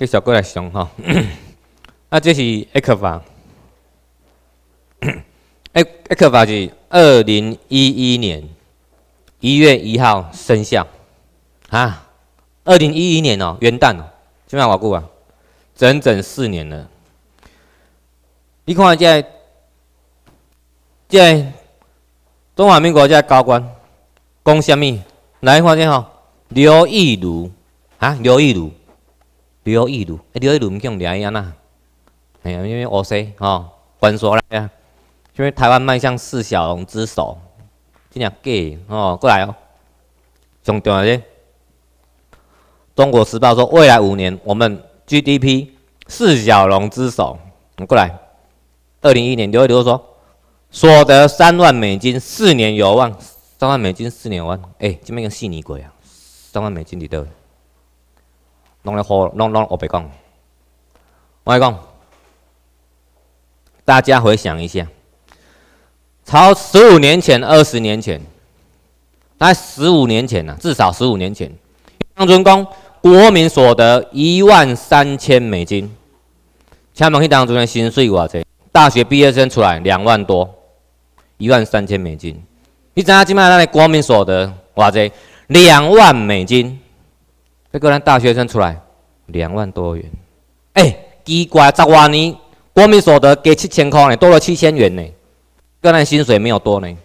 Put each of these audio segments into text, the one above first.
继续过来上吼。啊，这是 X 房艾克房是二零一一年一月一号生效啊，二零一一年哦元旦哦，现在我过啊，整整四年了。你看现在现在中华民国在高官，讲什么？来看一下哦，刘亦儒啊，刘亦儒。刘易路，刘易路像这样啊，哎呀，因为乌西吼关锁来啊，因为台湾迈向四小龙之首，这样给哦过来哦，上重要咧，《中国时报》说未来五年我们 GDP 四小龙之首，你过来。二零一一年刘一路说，所得三万美金，四年有望。三万美金四年有望，哎，这边一个细腻鬼啊，三万美金几多？弄来喝，弄弄我别讲。我讲，大家回想一下，超十五年前、二十年前，大概十五年前呢？至少十五年前，当中工国民所得一万三千美金。请问去当中的薪水偌济？大学毕业生出来两万多，一万三千美金。你知影今麦咱的国民所得偌济？两万美金。这个人大学生出来，两万多元。哎，奇怪，十万年国民所得加七千块呢，多了七千元呢。个人薪水没有多呢，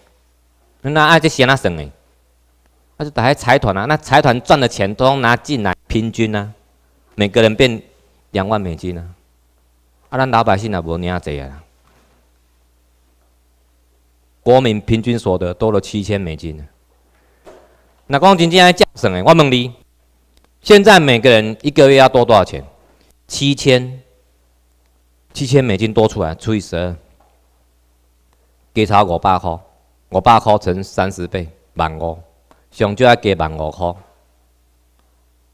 那爱去谁那省呢？他就打开财团啊，那财团赚的钱都拿进来平均啊，每个人变两万美金啊。啊，咱老百姓也无领济啊。国民平均所得多了七千美金。那讲真正降省诶，我问你。现在每个人一个月要多多少钱？七千，七千美金多出来除以十二，加差五百块，五百块乘三十倍，万五，上要加万五块，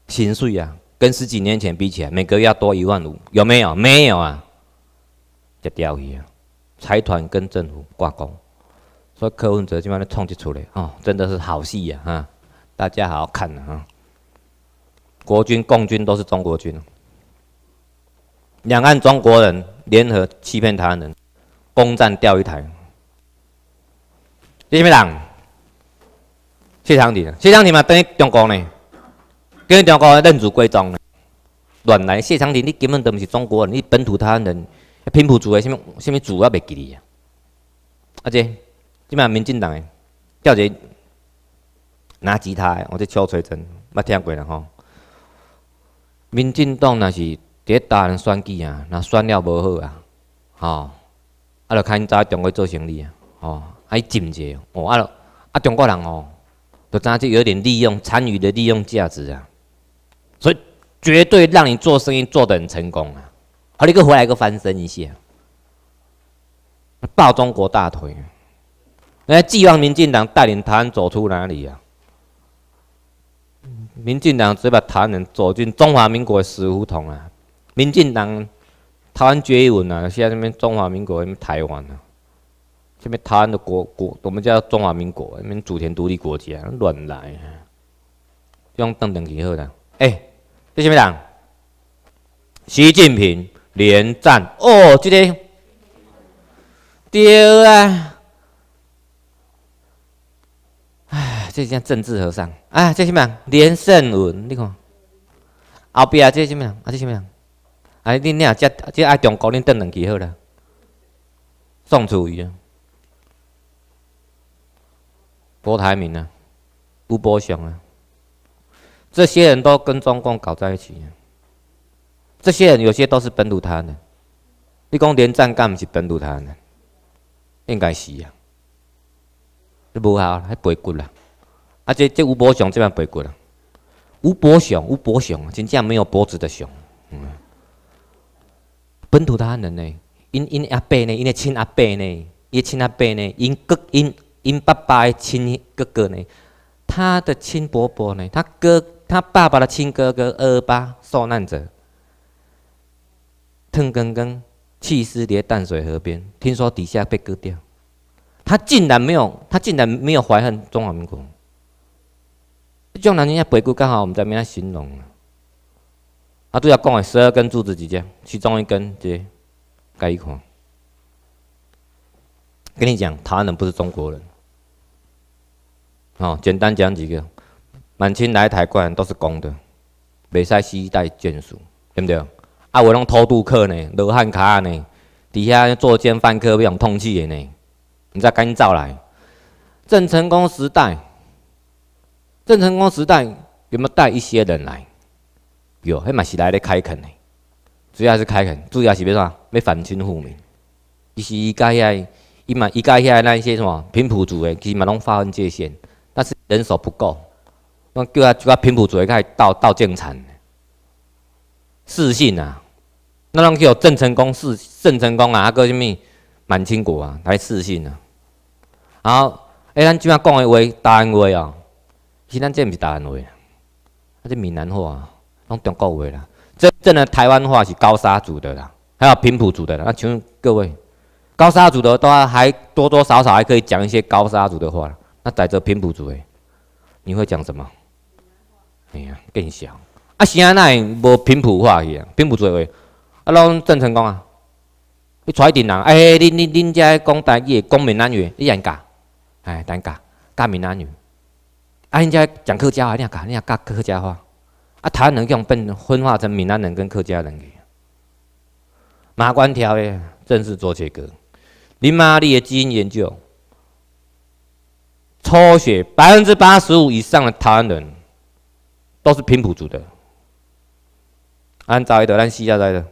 薪水啊，跟十几年前比起来，每个月要多一万五，有没有？没有啊，这钓鱼啊，财团跟政府挂钩，所以柯文哲今晚的创剧出来哦，真的是好戏呀哈，大家好好看啊。国军、共军都是中国军，两岸中国人联合欺骗台湾人，攻占钓鱼台。谁咩人？谢长廷。谢长廷嘛等于中国呢，跟中国认祖归宗呢。乱来！谢长廷，你根本都不是中国人，你本土台湾人，拼不住个，什么什么族也袂记哩。阿姐，即嘛民进党的，叫一个拿吉他，我叫敲锤针，捌听过啦吼。民进党若是第一大人选举啊，若选了无好啊，吼，阿就趁早中国做生意啊，吼，伊亲切哦，啊，了啊，中国人哦，就影即有点利用，参与的利用价值啊，所以绝对让你做生意做得很成功啊，好，你个回来个翻身一下，抱中国大腿，那寄望民进党带领台湾走出哪里啊？民进党把台湾人走进中华民国的死胡同啊！民进党台湾决议文啊，现在那边中华民国、台湾啊，这边台湾的国国，我们叫中华民国，那边主权独立国家，乱来！用等等以后的，哎，这什么党？习近平连战哦，今天丢啊！这是政治和尚，哎，这什么？连胜文，你看，后壁啊，这什么？啊，这什么？哎，你俩这这爱中国，你等两期好了。宋楚瑜郭台铭啊，吴伯雄啊，这些人都跟中共搞在一起。这些人有些都是本土台的，你讲连战干唔是本土台的？应该是啊，你无效，还白骨啦。啊！这这吴伯雄这般白骨了。吴伯雄，吴伯雄，真正没有脖子的熊。嗯。本土台湾人呢？因因阿伯呢？因的亲阿伯呢？也亲阿伯呢？因哥因因爸爸的亲哥哥呢？他的亲伯伯呢？他哥他爸爸的亲哥哥二爸受难者，烫根根弃尸在淡水河边，听说底下被割掉。他竟然没有，他竟然没有怀恨中华民国。这种人呢，白骨刚好，我们怎么形容？啊，对啊，讲的十二根柱子之间，其中一根这盖一看。跟你讲，他人不是中国人。哦，简单讲几个：满清来台湾都是公的，未使世代眷属，对不对？啊，为种偷渡客呢，罗汉卡呢，底下作奸犯科，非常通斥的呢。你再赶紧找来，郑成功时代。郑成功时代有没有带一些人来？有，迄马是来咧开垦的，主要是开垦，主要是要啥？要反清复明。伊是伊伊下，伊蛮伊下下那一些什么平埔族的，其实嘛拢划分界限，但是人手不够，那叫他叫他平埔族的开始到到建厂。四姓啊，那拢叫郑成功四郑成功啊，他个什么？满清国啊，来四姓啊。好，哎，咱今下讲的话，答案话哦。其实咱这毋是台湾话，啊，是闽南话，拢中国话啦。这这的台湾话是高沙族的啦，还有平埔族的啦。那像各位，高沙族的的话，还多多少少还可以讲一些高沙族的话。那在这平埔族诶，你会讲什么？哎呀，更像啊，啥那会无平埔话去啊？平埔族话，啊，拢郑成功啊。你揣一人，哎，你你你遮讲台语，讲闽南语，你认教，哎，单教教闽南语。啊！人家讲客家话，你阿讲，你阿讲客家话。啊，台湾人这样变分化成闽南人跟客家人去。马关条约正式做切割。林马立的基因研究，抽血百分之八十五以上的台湾人都是平埔族的。按早一代兰西亚代的，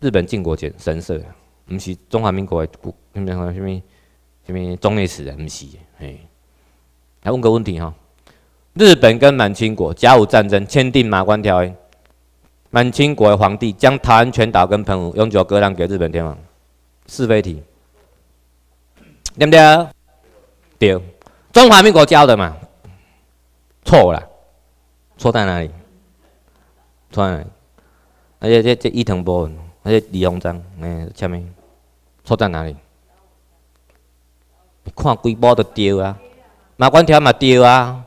日本靖国前神社，不是中华民国的古，什么什么什么中内史的，不是的。来问个问题哈，日本跟满清国甲午战争签订马关条约，满清国的皇帝将台湾全岛跟澎湖永久割让给日本天皇，是非题，对不对？对，中华民国教的嘛，错了，错在哪里？错在哪里？而且这这伊藤博文，而且李鸿章，嗯，前面错在哪里？看规波就对啊。马关条约嘛，对啊！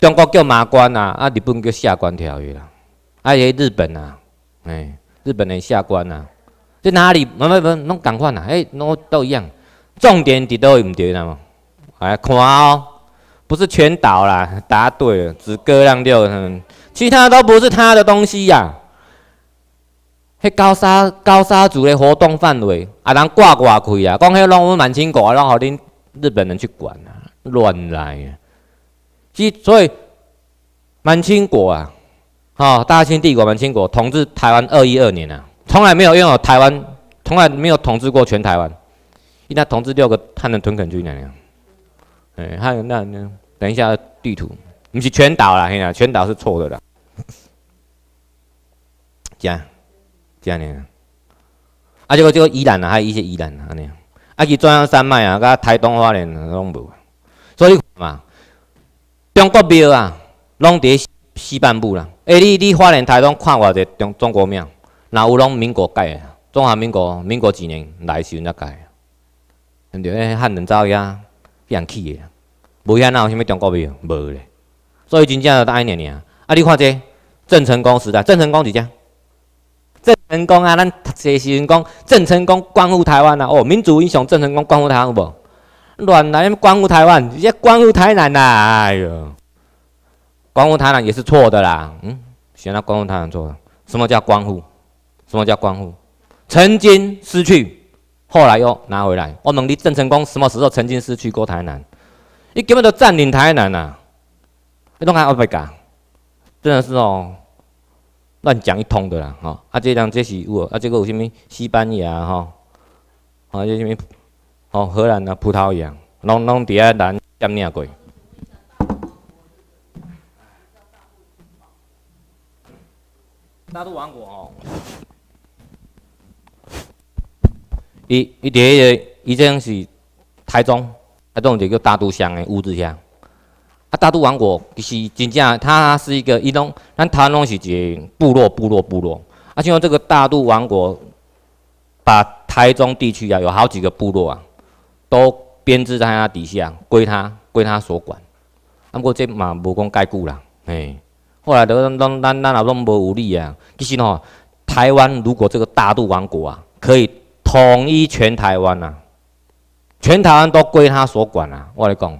中国叫马关啊，啊日本叫下关条约啦。啊，个日本啊，哎，日本人下关啊，在哪里？不不不，拢共款啊！哎，拢都一样，重点伫倒，位毋对嘛，哎，看哦，不是全倒啦。答对了，只割让掉，其他都不是他的东西呀。迄高沙高沙族的活动范围啊，人挂挂开啊，讲迄拢阮万清国啊，拢互恁日本人去管啊。乱来！即所以满清国啊，好，大清帝国、满清国统治台湾二一二年啊，从来没有拥有台湾，从来没有统治过全台湾，应该统治六个汉人屯垦区那样。哎，汉人那样。等一下地图，不是全岛啦，全岛是错的啦。这样，这样呢？啊，这个这个疑难啊，还有一些疑难啊，那样。啊，去中央山脉啊，跟台东那边拢无。嘛，中国庙啊，拢伫西半部啦。哎，你你花莲台拢看偌济中中国庙，哪有拢民国改的？中华民国民国几年来时阵一改？对不对？汉人走呀，非人气的，无遐哪有啥物中国庙？无咧，所以真正就单一念念。啊，你看这郑成功时代，郑成功几只？郑成功啊，咱读册时阵讲，郑成功光复台湾啊，哦，民族英雄郑成功光复台湾，有无？乱啦！要光顾台湾，要光顾台南啦！哎呦，光顾台南也是错的啦。嗯，选那光顾台南错。什么叫光复？什么叫光复？曾经失去，后来又拿回来。我们离郑成功什么时候曾经失去过台南？你根本就占领台南呐！你弄看我不干，真的是哦，乱讲一通的啦！哈，啊，这样这是有啊，这个有什物西班牙哈，啊，有什物？哦，荷兰的葡萄牙，拢拢伫遐人占领过。大陆王国哦，伊伊底个已经是台中，台种一个大陆乡的物质乡。啊，大陆王国其实真正它是一个伊种，咱台湾是一个部落部落部落。啊，像这个大陆王国，把台中地区啊有好几个部落啊。都编制在他底下，归他，归他所管。不过这嘛无讲解雇啦，哎，后来都咱咱咱也拢无武力啊。其实吼，台湾如果这个大陆王国啊，可以统一全台湾啊，全台湾都归他所管啊。我来讲，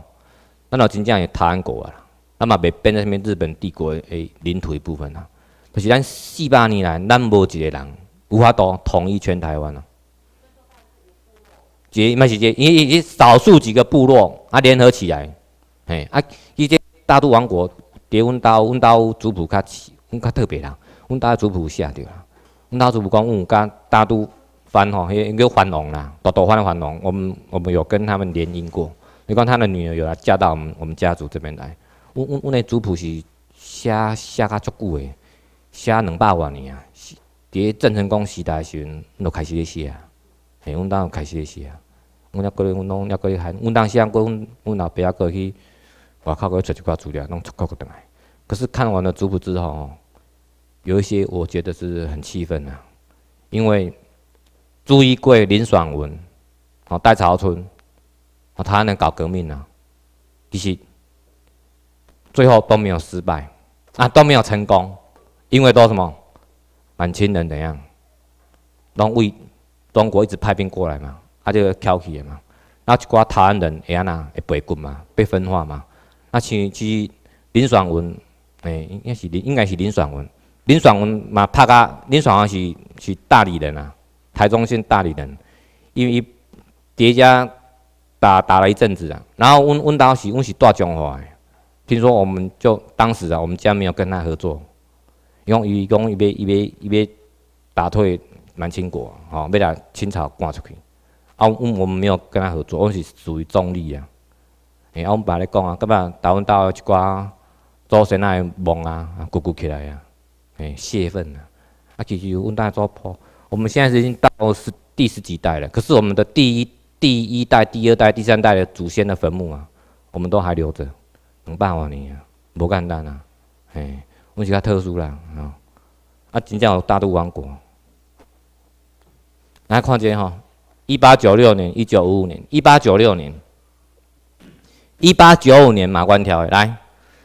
咱老真正也台湾国啊，那么袂变在下面日本帝国诶领土一部分啊。可是咱四百年来，咱无一个人有法度统一全台湾啊。个嘛是伊因因少数几个部落啊联合起来，嘿，啊，一些大都王国，迭阮兜阮兜族谱较阮较特别啦，兜的族谱写对啦，阮兜族谱讲有甲大都藩吼，迄个藩王啦，大都藩的藩王，我们我们有跟他们联姻过，你看他的女儿有来嫁到我们我们家族这边来，阮阮阮的族谱是写写较足久的，写两百多年啊，伫郑成功时代时，阵都开始咧写，嘿，阮刀开始咧写。我那过去，我拢那过去，喊，我当时讲，我阮老爸啊过去，外口过找一寡资料，弄出国过倒来。可是看完了族谱之后，有一些我觉得是很气愤的，因为朱一贵、林爽文、哦，戴朝春，哦，他那搞革命啊，其实最后都没有失败，啊都没有成功，因为都什么满清人怎样，拢为中国一直派兵过来嘛。啊，就个挑起的嘛，那一寡台湾人会安那会被滚嘛，被分化嘛。那像去林爽文，哎，应该是林，应该是林爽文。林爽文嘛，拍甲林爽文是是大理人啊，台中县大理人。因为伊叠加打打了一阵子啊，然后阮阮兜是阮是大将的，听说我们就当时啊，我们家没有跟他合作，伊讲伊讲伊要伊要伊要打退满清国，吼，要来清朝赶出去。啊，我们我们没有跟他合作，我是属于中立啊。哎，我们把咧讲啊，噶末台湾岛一寡祖先的梦啊，骨骨起来啊，哎，泄愤啊。啊，其实我大家知谱，我们现在已经到是第十几代了，可是我们的第一第一代、第二代、第三代的祖先的坟墓啊，我们都还留着，能办完你啊，不干蛋啊，哎，我们比较特殊啦啊。啊，真正有大肚王国，来看见吼。一八九六年，一九五五年，一八九六年，一八九五年《马关条约》来，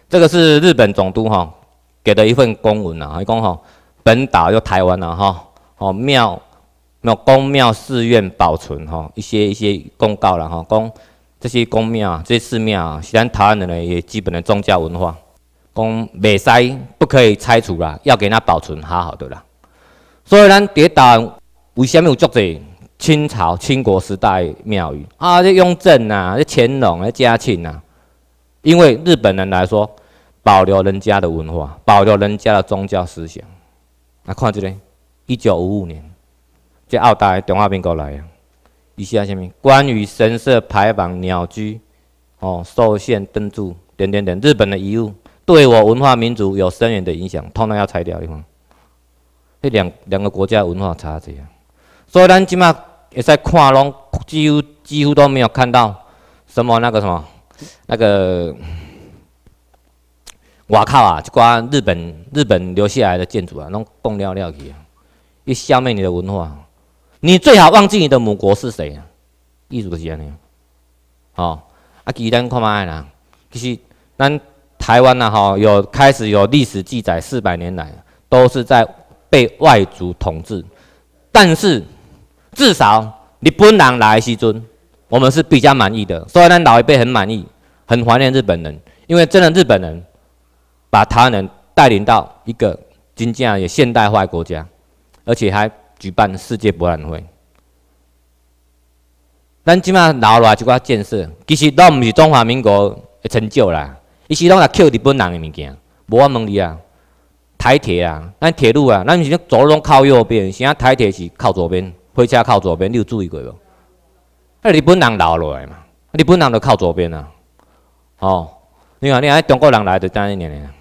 这个是日本总督哈给的一份公文啊，还讲哈本岛就台湾了哈。哦，庙那公庙寺院保存哈，一些一些公告了哈，讲这些公庙啊，这些寺庙啊，是咱台湾人一个基本的宗教文化，讲未使不可以拆除啦，要给它保存好好的啦。所以咱跌湾为什么有足侪？清朝清国时代庙宇啊，这雍正啊，这乾隆、这嘉庆啊，因为日本人来说，保留人家的文化，保留人家的宗教思想。来看这个，一九五五年，这澳大中华民国来啊，一些什么关于神社牌坊、鸟居、哦寿限灯柱，点点点，日本的遗物，对我文化民族有深远的影响，通常要拆掉的方。这两两个国家文化差异啊。所以咱即麦也在看，拢几乎几乎都没有看到什么那个什么那个，外靠啊！即寡日本日本留下来的建筑啊，拢崩了了去啊！一消灭你的文化，你最好忘记你的母国是谁。一族就是安尼，哦，啊！其咱看麦啦，其实咱台湾呐吼，有开始有历史记载，四百年来都是在被外族统治，但是。至少，日本人来西尊，我们是比较满意的。所以，咱老一辈很满意，很怀念日本人，因为真的日本人把台湾人带领到一个真正啊、现代化国家，而且还举办世界博览会。咱即留落来即挂建设，其实都毋是中华民国的成就啦，伊是拢来捡日本人的物件。无我问你啊，台铁啊，咱铁路啊，咱是讲左拢靠右边，现在台铁是靠左边？开车靠左边，你有注意过无？啊，日本人留落来嘛，日本人就靠左边啊。哦，你看，你看，中国人来就三十年啦，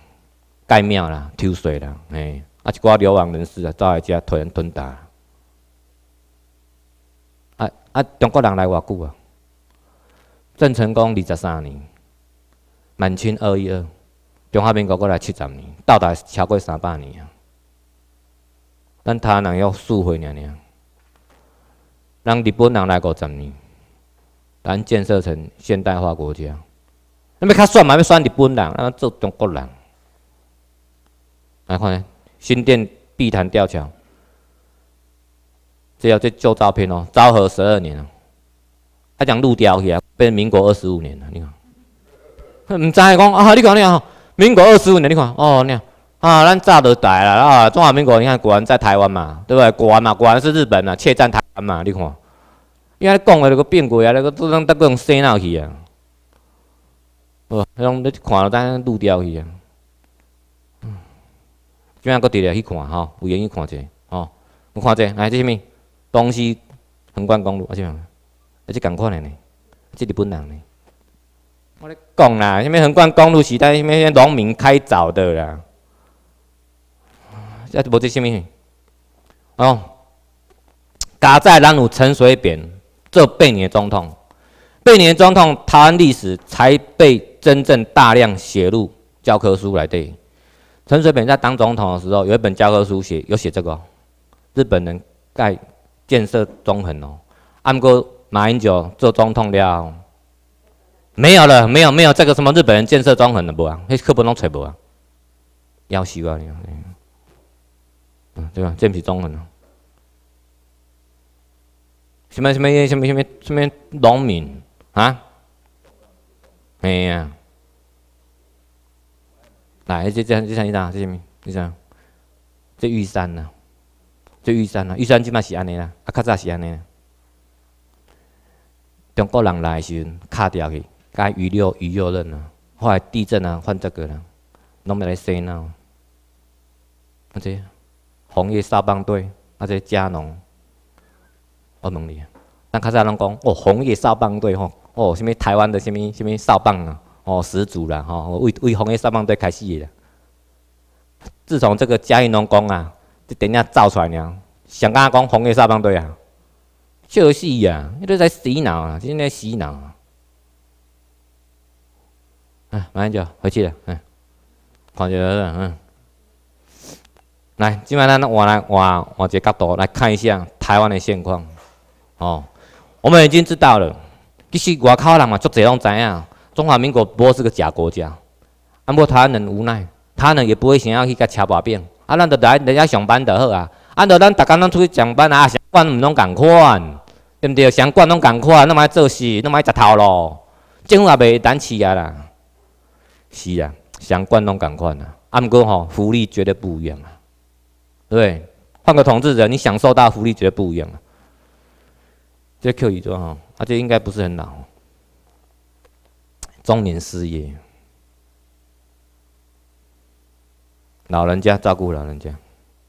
盖庙啦，抽水啦，哎，啊，一寡流亡人士啊，走来遮家人吞打。啊啊，中国人来偌久啊？郑成功二十三年，满清二一二，中华人民国过来七十年，到达超过三百年啊！但他人要数回年年。让日本人来过十年，咱建设成现代化国家。那么较算嘛？要算日本人，咱做中国人。来看新店碧潭吊桥，这要这旧照片哦。昭和十二年哦，他讲路雕去啊，变民国二十五年了。你看，唔知讲啊，你看你看民国二十五年，你看哦，你看啊，咱早就来了啊。中华民国，你看，果然在台湾嘛，对不对？果然嘛，果然是日本啊，窃占台。啊嘛，你看，伊安尼讲个，了个变过啊，了个做当得过用洗脑去啊，哦，种你看了，当拄掉去啊。今样个直咧去看吼，有闲去看者，吼，有看者，来，这是物东西横贯公路，啊，是样么？还是更快嘞呢？这日本人呢。我咧讲啦，因物横贯公路时代，因为农民开凿的啦。再无这什么？哦。噶在南乳陈水扁这八年总统，八年总统，台湾历史才被真正大量写入教科书来对。陈水扁在当总统的时候，有一本教科书写有写这个，日本人盖建设中横哦，按哥马英九做总统了，没有了，没有没有这个什么日本人建设中横的不啊，那课本都吹无啊，要秀啊你，嗯对吧，这不是中横。什么什么什么什么什么农民啊？哎呀！来，这这这意思啊？这什么？这张这玉山呐，这玉山呐。玉山起嘛是安尼啦，啊，较早是安尼啦。中国人来时，阵，卡掉去，该鱼尿鱼尿人啦，来地震啊，换这个啦，拢没来洗脑。啊，这红叶沙棒队，那些家奴。我问你啊，咱较早拢讲哦，红叶扫棒队吼，哦，啥物台湾的啥物啥物扫棒啊，哦，始祖啦吼，为为红叶扫棒队开始的。自从这个嘉义农工啊，就等下造出来呢，想讲讲红叶扫棒队啊，笑死啊，你都在洗脑啊，现在洗脑啊。哎，马上就回去了，嗯，困着了，嗯。来，今晚咱换来换换个角度来看一下台湾的现况。哦，我们已经知道了。其实外口人嘛，足侪拢知影，中华民国不过是个假国家。啊，不过他仍无奈，他仍也不会想要去甲枪把柄。啊，咱都来人遐上班就好啊。啊，都咱大家咱出去上班啊，习管唔拢共款，对不对？习管拢共款，么爱做事，么爱食头路，政府也袂等饲啊啦。是啊，习管拢共款啊。啊，不过吼，福利绝对不一样啊。对对？换个统治者，你享受到福利绝对不一样啊。这 Q 姨多好，而且应该不是很老，中年失业，老人家照顾老人家，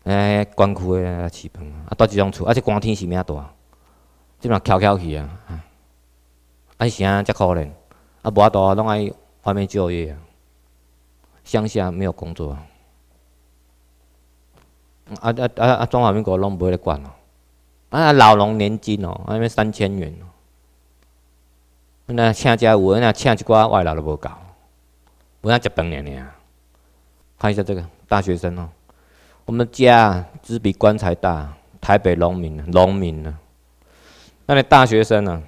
哎，光哭哎，气愤啊，住这种厝，而且寒天是命大，即嘛翘翘去啊，哎，啥才可怜，啊，无阿多拢爱外面就业，啊，乡下没有工作，啊啊啊啊，中华民国拢无咧管咯。啊，老农年金哦，啊，那三千元哦。那欠债五，那请一寡外劳都无够，无那一帮年呢。看一下这个大学生哦，我们家只比棺材大。台北农民，农民呢？那你大学生呢？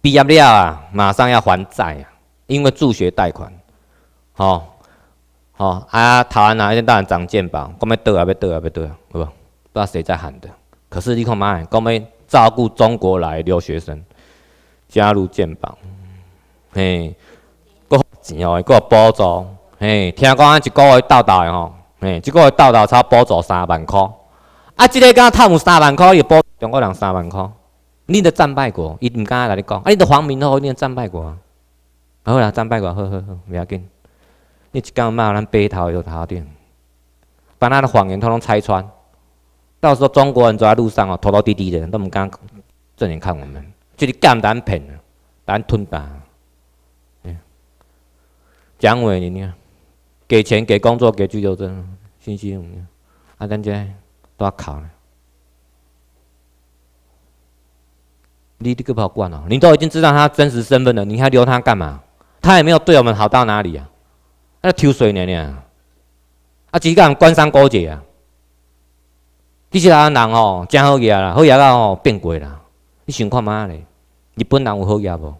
毕业了，啊，马上要还债啊，因为助学贷款。哦哦，啊，台湾哪一间大学长健保？讲要倒啊，要倒啊，要倒啊，好不？不知道谁在喊的，可是你看，妈喊，讲，要照顾中国来留学生，加入健保，嘿，个钱哦，个补助，嘿，听讲啊，一个月到到的吼，嘿，一个月到到差补助三万块，啊，这个敢贪污三万块又补中国人三万块，你的战败过，伊唔敢来你讲，啊，你得黄明哦，你的战败过，好啦，战败过，好好好，不要紧，你一讲骂咱白头又头点，把咱的谎言统统拆穿。到时候中国人在路上哦，拖拖低滴的，都唔敢正眼看我们，就是简单骗，单吞单。蒋委员长，给钱、给工作、给居留证、信息，啊，人家都要考。你这个不好管哦，你都已经知道他真实身份了，你还留他干嘛？他也没有对我们好到哪里啊，那抽水呢呢，啊，啊，个人官商勾结啊。你即下人哦，真好业啦，好业啦哦，变贵啦。你想看嘛嘞？日本人有好业无？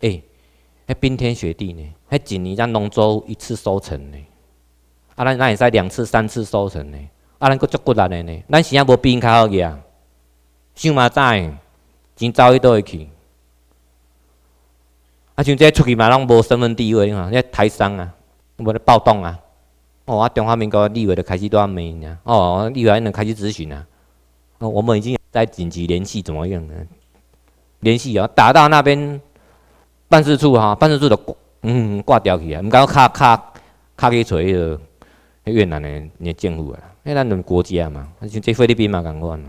哎，迄冰天雪地呢，迄一年才农作一次收成呢。啊，咱咱会使两次、三次收成呢，啊，咱够足骨力的呢。咱生啊无比人较好业，想嘛怎？钱走去倒会去。啊，像这出去嘛，拢无身份地位，你看这台商啊，无咧暴动啊？哦，啊，中华民国立委的开始端面啊，哦，立委还能开始咨询啊，哦，我们已经在紧急联系怎么样呢？联系啊，打到那边办事处哈，办事处的挂嗯挂掉去啊，唔搞卡卡卡迄、锤个越南的那政府啊，因为咱种国家嘛，啊，像这菲律宾嘛，同款咯，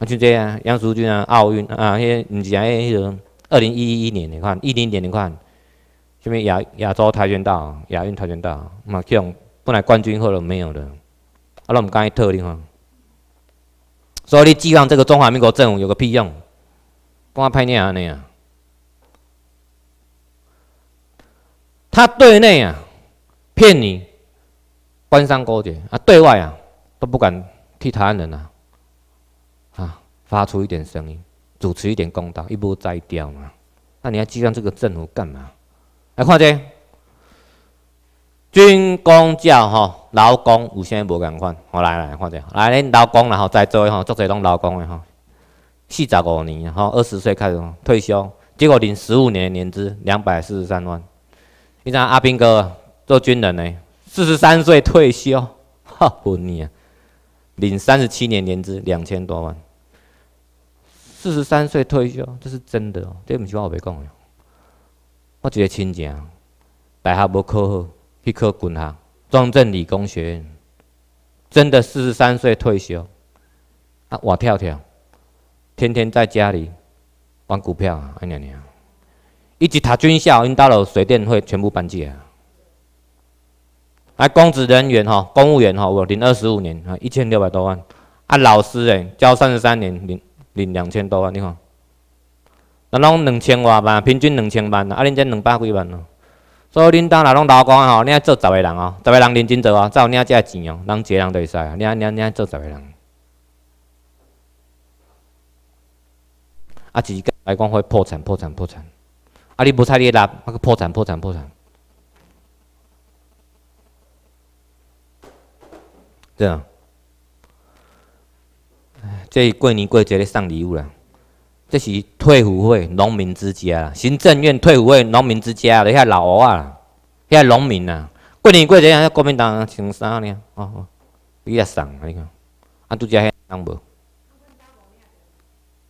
啊，像这样，杨淑记啊，奥运啊，那个毋是啊，那个二零一一年你看，一零年你看。什么亚亚洲跆拳道、亚运跆拳道，那这种本来冠军或者没有的，啊，那我们刚才特例啊，所以你寄望这个中华民国政府有个屁用？帮他派念啊那样？他对内啊骗你，官商勾结啊，对外啊都不敢替台湾人啊啊发出一点声音，主持一点公道，一波栽掉嘛？那你要寄望这个政府干嘛？来看一下，军工叫吼劳工，有些无共款。我来来，看一下，来恁劳工，然后在座的吼，做在拢劳工的吼，四十五年吼，二十岁开始退休，结果领十五年年资两百四十三万。你影阿兵哥做军人呢，四十三岁退休，哈不腻啊，领三十七年年资两千多万，四十三岁退休，这是真的哦，这唔是望我白讲。我一个亲戚，大学无考好，去考军校，中正理工学院，真的四十三岁退休，啊，我跳跳，天天在家里玩股票啊，安尼啊，一直读军校，因到了水电会全部搬去啊。来，公职人员吼，公务员吼，我领二十五年啊，一千六百多万，啊，老师诶，交三十三年领领两千多万，你看。那拢两千万平均两千万啊！啊，恁才两百几万哦，所以恁当若拢老工吼，恁爱做十个人哦，十个人认真做哦，才有领这钱哦。人这人会使啊，恁爱恁恁爱做十个人。啊，是个来讲会破产，破产，破产！啊，你无汝你拿，那个破产，破产，破产。对啊，这过年过节咧送礼物啦。这是退伍会农民之家，行政院退伍会农民之家，的遐老阿啊，那农民啊，过年过节啊，国民党衫啥呢？哦，不要上，你看，俺拄叫遐党无？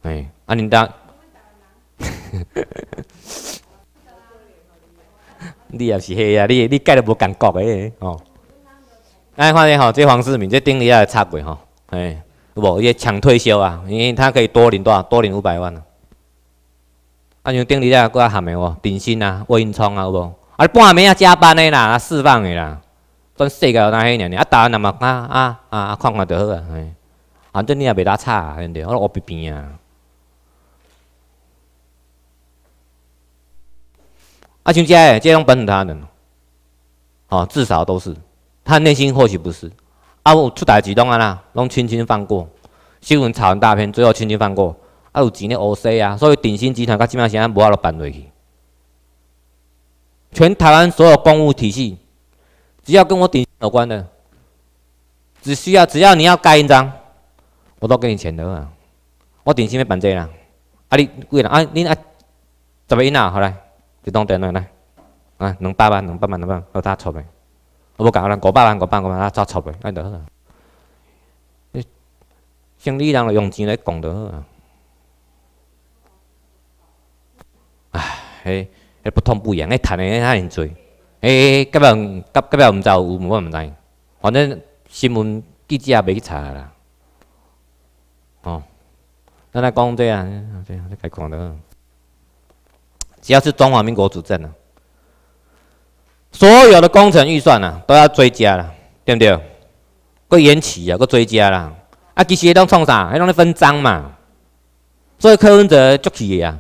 哎，俺领导，你也是个啊，你你盖了无感觉个？哦，哎，看下吼，这黄世明，这顶也下插过吼，哎。有无，伊个抢退休啊，因为他可以多领多少，多领五百万啊。啊，像顶你只个下的哦，底薪啊，过创啊，有无？啊，半暝要加班的啦，释放的啦，全世界有哪许人呢？啊，台湾那么啊啊啊，看看就好啊。哎，反正你也袂达差，不对？我比平啊。啊，像遮，遮种本土人哦，至少都是，他内心或许不是。啊！有出代志拢安那，拢轻轻放过。新闻炒人大片，最后轻轻放过。啊！有钱的乌西啊！所以鼎新集团甲即阵时阵无法度办落去。全台湾所有公务体系，只要跟我鼎有关的，只需要只要你要盖印章，我都给你钱的啊！我鼎新要办这啦。啊！你贵啦啊！恁啊，十个亿啦？好来，就当赚赚来，啊！能办吧？能办吧？能办，老大钞票。我无讲啦，五百万、五百万，啊，早臭去，安得？你生理人用钱来讲，得啊！哎，迄、迄不痛不痒，迄谈的遐尼嘴，迄隔壁、隔隔壁唔知有，我唔知。反正新闻记者也袂去查啦。哦，咱来讲这样，这样来改讲得。只要是中华民国主政啊。所有的工程预算呐，都要追加啦，对不对？搁延迟啊，搁追加啦。啊，其实迄种创啥？迄种的分赃嘛。所以柯文哲就去啊，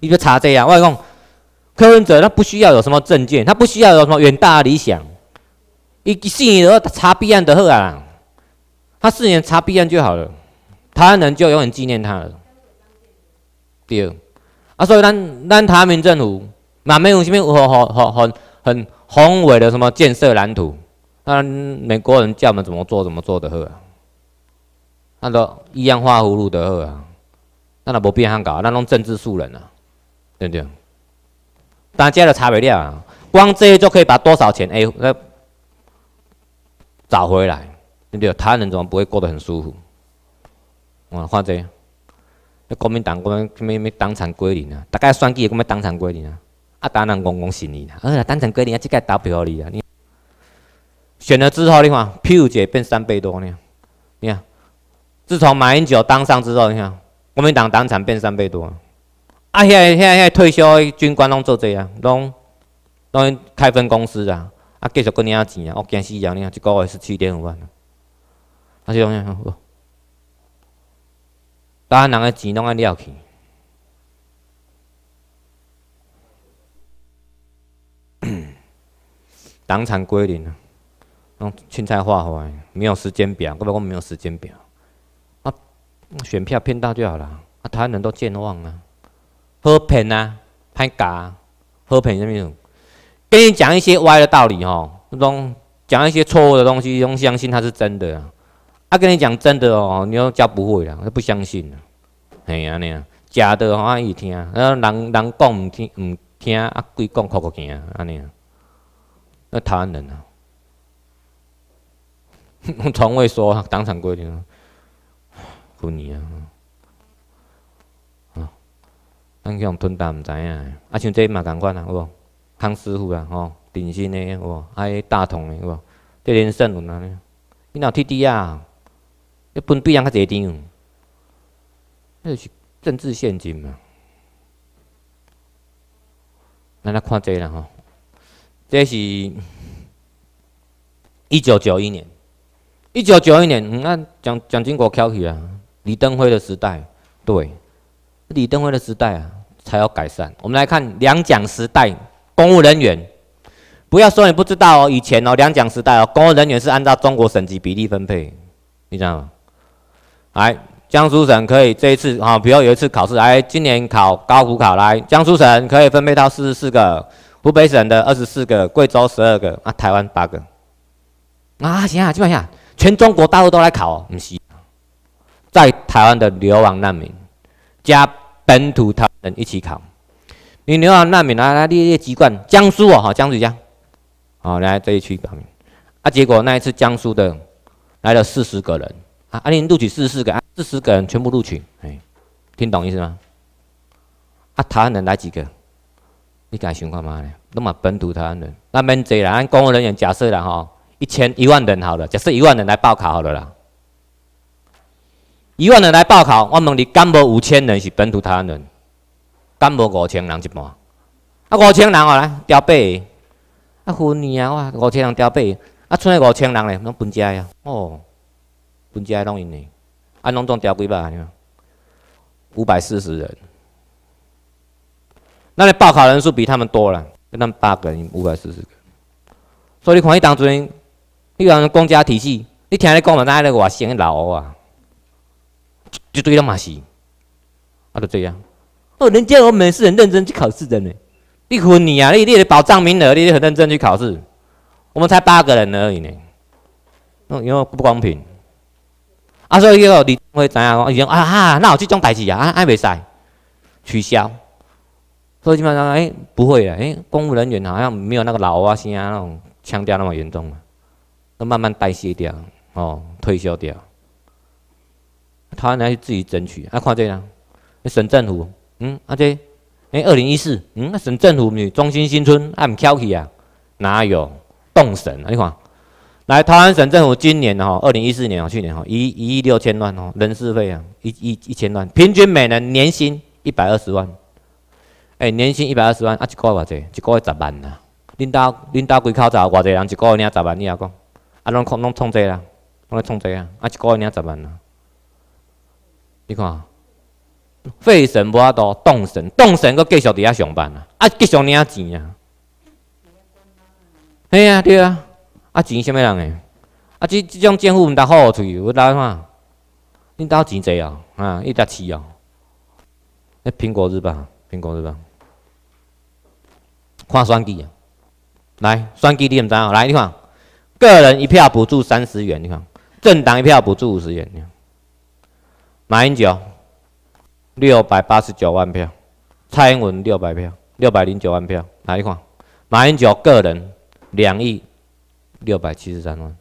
伊就查这啊。我讲，柯文哲他不需要有什么证件，他不需要有什么远大的理想。一四年以后查弊案就好啊，他四年查弊案就好了，台湾人就永远纪念他了。对。啊，所以咱咱台湾政府，难免有甚物，好好好很很。宏伟的什么建设蓝图？那美国人叫我们怎么做，怎么做的啊，那都一样画葫芦的呵啊！那他无必要咁搞，那拢政治素人啊，对不对？但加了差杯垫啊，光这些就可以把多少钱 A 那找回来，对不对？他人怎么不会过得很舒服？我看这，那国民党，我们什么什么当场归零啊？大概算计也够当场归零啊？啊！当然公公是意啦，啊！党产改你啊，即个倒不你啦。选了之后你看票就变三倍多呢。你看，自从马英九当上之后，你看，国民党党产变三倍多。啊！现在现在现在退休的军官拢做这啊，拢，拢开分公司啊，啊，继续搁领钱啊。我惊死人，你一个月是七点五万。啊！当然人的钱拢安了去。当场归零啊！用青菜画回没有时间表，我讲没有时间表啊！选票骗到就好了啊！台湾人都健忘啊！和骗啊，拍假和平的那种，跟你讲一些歪的道理哦，种讲一些错误的东西，用相信他是真的。啊。啊，跟你讲真的哦，你又教不会啦，他不相信的。嘿呀，你啊，假的可以听，那人人讲唔听唔。惊啊！鬼讲靠个惊啊！安尼，啊，那台湾人啊，从未说当场规定，够你啊！啊，咱去用吞蛋毋知影，啊，像这嘛共款啊，好无？康师傅啊，吼，鼎新的，好无？个大同的，好无？这连胜，好无？你那铁弟啊？一般必然较侪迄那是政治陷阱嘛？那来看这个啦，吼，这是，一九九一年，一九九一年，你看蒋蒋经国挑起啊，李登辉的时代，对，李登辉的时代啊，才要改善。我们来看两蒋时代，公务人员，不要说你不知道哦，以前哦，两蒋时代哦，公务人员是按照中国省级比例分配，你知道吗？哎。江苏省可以这一次啊，比如有一次考试，哎，今年考高普考来，江苏省可以分配到四十四个，湖北省的二十四个，贵州十二个，啊，台湾八个，啊，行啊，基本上全中国大陆都来考，不是，在台湾的流亡难民加本土他人一起考，你流亡难民来来，你你籍贯江苏哦，哈，江苏江，好来这一区考，啊，结果那一次江苏的来了四十个人。啊！你录取四十个，四十个人全部录取，哎，听懂意思吗？啊，台湾人来几个？你敢想看吗？那嘛本土台湾人，那蛮济啦。按公务人员假设啦，吼，一千一万人好了，假设一万人来报考好了啦。一万人来报考，我问你，干无五千人是本土台湾人？干无五千人一半？啊，五千人哦，来调配。啊，分你啊，五千人调配，啊，剩下五千人咧，拢分家呀。哦。本家拢弄一按拢总调几百？你看五百四十人，那你报考人数比他们多了，就咱八个人，五百四十个。所以你看，你当前你讲公家体系，你听你讲嘛，那来个话嫌老啊？就对了嘛是，啊就这样。哦，人家我们是很认真去考试的呢，你混你啊，你的保障名额，你很认真去考试，我们才八个人而已呢，那因为不公平。他说：“迄个你我会怎样讲？以啊哈，那有这种代志啊？啊还没使取消？所以本上，哎，不会的。哎，公务人员好像没有那个老啊啥那种腔调那么严重了，都慢慢代谢掉，哦，退休掉。他那去自己争取。啊，看这样，省政府，嗯，啊这，哎，二零一四，嗯，省政府中心新村还唔翘起啊？哪有动神？你看。”来，台湾省政府今年哦，二零一四年哦，去年哦，一一亿六千万哦，人事费啊，一一一千万，平均每人年薪一百二十万。哎，年薪一百二十万啊，一个月偌济？一个月十万呐。恁兜恁兜几口子？偌济人？一个月领十万，你也讲？啊，拢拢创济啦，拢来创济啊。啊，一个月领十万呐。你看，费神无阿多，动神动神，佮继续伫遐上班啊，啊，继续领钱啊。哎呀，对啊。啊，钱什物人诶？啊，即即种政府毋达好出去，我讲嘛，恁兜钱侪哦，啊，伊搭饲哦。诶，苹果日报，苹果日报，看选举啊！来，举你毋知哦。来，你看，个人一票补助三十元，你看；政党一票补助五十元，你看。马云九六百八十九万票，蔡英文六百票，六百零九万票，来，你看，马云九个人两亿。六百七十三万，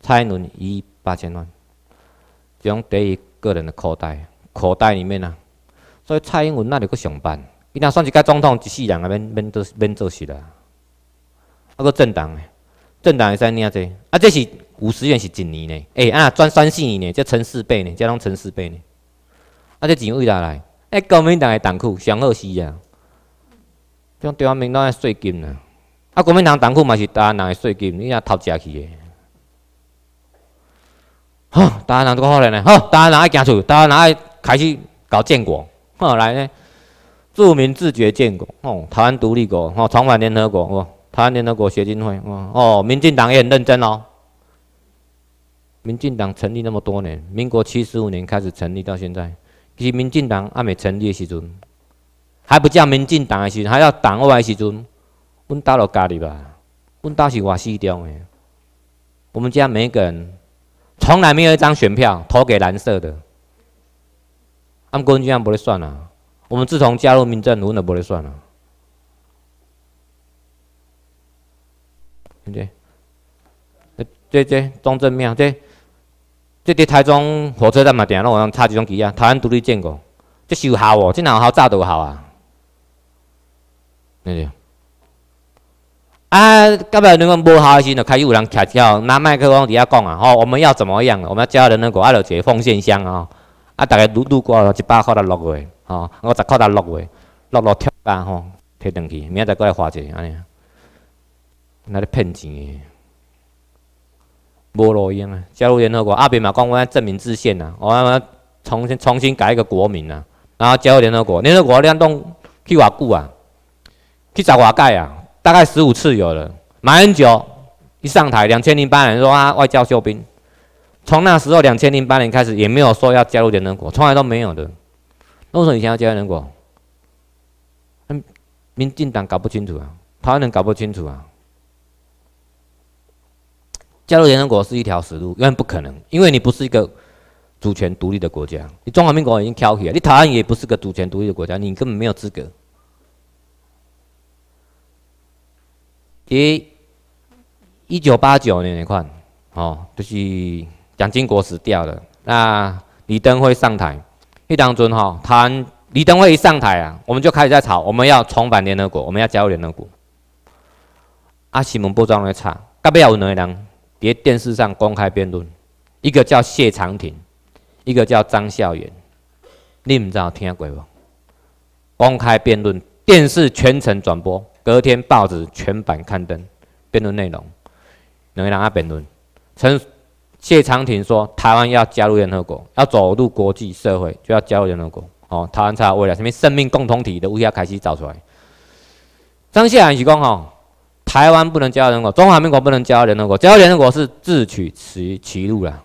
蔡英文一亿八千万，种第一个人的口袋，口袋里面啊，所以蔡英文那里去上班？伊若算一个总统，一世人啊，免免做免做事啊，还政党，政党会使领这，啊，这是五十元是一年呢，哎，啊，赚三四年呢，这乘四倍呢，这拢乘四倍呢，啊，这钱从哪来？哎，国民党诶党库，上好死啊，将台湾民众诶税金啊。国民党党库嘛是大人的税金，你啊偷吃去的。好，大个人都好了呢。好，大个人爱行出，大个人爱开始搞建国。好来呢，著名自觉建国，哦，台湾独立国，哦，重返联合国，哦，台湾联合国学进会，哦，哦，民进党也很认真哦。民进党成立那么多年，民国七十五年开始成立到现在，其实民进党阿美成立的时阵还不叫民进党的时阵，还要党外的时阵。阮倒落家里吧，阮倒是华西中诶。我们家每一个人从来没有一张选票投给蓝色的，按规矩上不能算啦。我们自从加入民政，无论不能算啦。对不对？这这中正庙，这这台中火车站嘛，店路好像几张机啊。台湾独立建国，这有效哦，这哪号早都有效啊？对对？啊，到尾你们无好时思，就开始有人徛起，拿麦克风底下讲啊，吼，我们要怎么样？我们要加入那个阿一个奉献箱啊，啊，逐个拄拄过一百块来落去，吼，五十块来落去，落落贴啊，吼，贴上去，明仔载过来花者安尼啊，拿来骗钱诶，无路用啊，加入联合国，阿别嘛讲我要证明自信啊，我要重新重新改一个国民啊，然后加入联合国，联合国两栋去偌久啊？去十偌届啊？大概十五次有了，马英九一上台，两千零八年说啊，外交休兵，从那时候两千零八年开始，也没有说要加入联合国，从来都没有的。那时候以前要加入联合国，嗯，民进党搞不清楚啊，台湾人搞不清楚啊。加入联合国是一条死路，永远不可能，因为你不是一个主权独立的国家。你中华民国已经挑起，你台湾也不是个主权独立的国家，你根本没有资格。一九八九年那块，哦，就是蒋经国死掉了，那李登辉上台，迄当中哈，谈李登辉一上台啊，我们就开始在吵，我们要重返联合国，我们要加入联合国。啊，新闻报章在查，隔壁有两个人？伫电视上公开辩论，一个叫谢长廷，一个叫张孝元，你毋知道听过无？公开辩论，电视全程转播。隔天报纸全版刊登辩论内容，两个人阿辩论，陈谢长廷说：台湾要加入联合国，要走入国际社会，就要加入联合国。哦，台湾才为了什么生命共同体的乌鸦开始找出来。张系是讲哦，台湾不能加入联合国，中华民国不能加入联合国，加入联合国是自取其其辱了。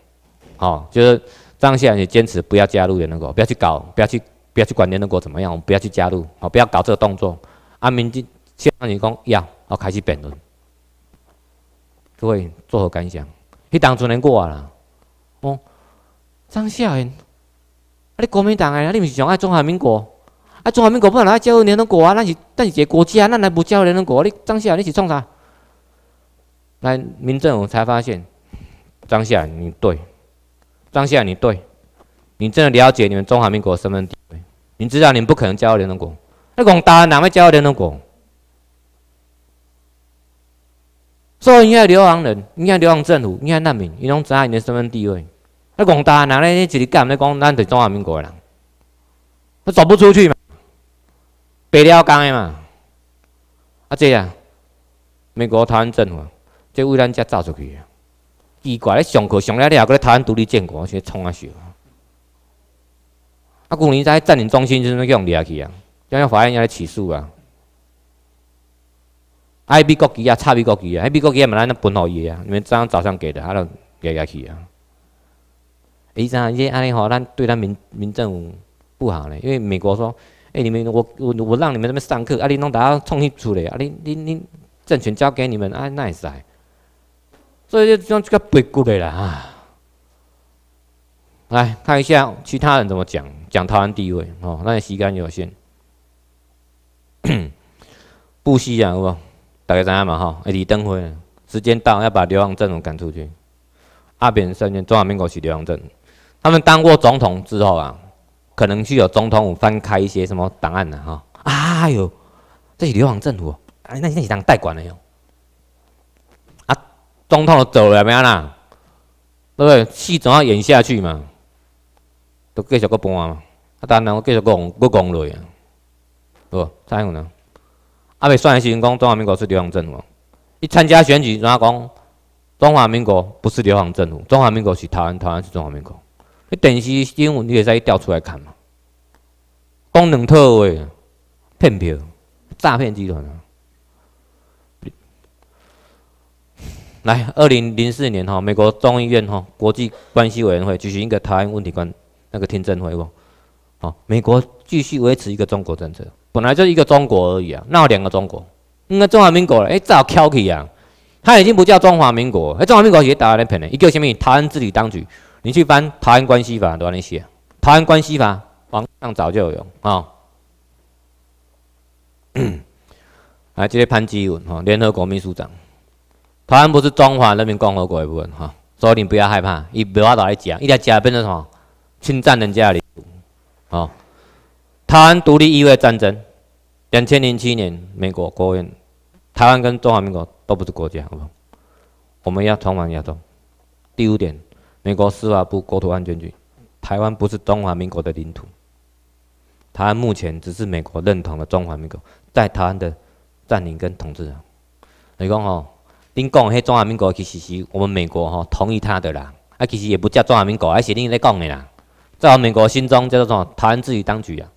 哦，就是张系也坚持不要加入联合国，不要去搞，不要去，不要去管联合国怎么样，我们不要去加入，哦，不要搞这个动作，阿明进。相当于讲，呀，我开始辩论，各位作何感想？去当初恁过啊啦，哦，张夏因，啊，你国民党诶，你毋是想爱中华民国？啊，中华民国不能爱加入联合国啊！咱是咱是一个国家，咱来不加入联合国，你张夏你是从啥？来，民政我才发现，张夏你对，张夏你对，你真的了解你们中华民国身份地位，你知道你们不可能加入联合国。那讲，台湾哪会加入联合国？所以你看流浪人，你看流浪政府，你看难民，伊拢知影伊的身份地位。那广大哪呢一日干唔讲，咱是中华民国人，他走不出去嘛，白了干的嘛。阿姐啊，美国台湾政府就为咱只走出去啊，奇怪，上课上了一下，佮你台湾独立建国，先冲阿笑。啊，去年在占领中心就咁掠去啊，将要法院要来起诉啊。爱美国旗啊，差美国旗啊！I 美国旗啊，嘛，咱那分互伊啊！你们昨早上给的，阿拉给下去啊！哎，咱这安尼吼，咱对咱民民政不好嘞，因为美国说，哎，你们我我我让你们这边上课，啊，你弄大家统去出来，啊，你你你政权交给你们，啊，那也是。所以就讲这个白骨的啦啊！来看一下其他人怎么讲，讲台湾地位哦，那时间有限。不希啊，是不？大概知样嘛？哈，李登辉，时间到要把流亡政府赶出去。阿扁三、千中华民国是流亡政府，他们当过总统之后啊，可能就有总统府翻开一些什么档案的哈。啊哟，这是流亡政府，哎，那那几张代管的哟。啊，总统走了，咩啦？对不对？戏总要演下去嘛，都继续个搬嘛。啊，当然我继续个，讲管理。对，下再有呢？阿被算时是讲中华民国是流亡政府，伊参加选举怎啊讲？中华民国不是流亡政府，中华民国是台湾，台湾是中华民国。你电视新闻你会再调出来看嘛？功能特委骗票诈骗集团啊！来，二零零四年哈，美国众议院哈国际关系委员会举行一个台湾问题关那个听证会哦。好，美国继续维持一个中国政策。本来就是一个中国而已啊，那有两个中国？那个中华民国了，哎，早翘去啊！他已经不叫中华民国，那中华民国是台湾人骗的，它叫什么？台湾治理当局。你去翻《台湾关系法》都哪里写？《台湾关系法》网上早就有 啊。来，这个潘基文哈，联合国秘书长，台湾不是中华人民共和国一部分哈，所以你不要害怕，伊不要在讲，一在讲变成什么？侵占人家的领土啊！台湾独立意味战争。两千零七年，美国国务院，台湾跟中华民国都不是国家，好不好？我们要重返亚洲。第五点，美国司法部国土安全局，台湾不是中华民国的领土。台湾目前只是美国认同的中华民国在台湾的占领跟统治人。你讲哦，你讲迄中华民国，其实是我们美国哈同意他的啦，啊，其实也不叫中华民国，而是恁在讲的啦，在我们美国心中叫做什么？台湾自己当局啊。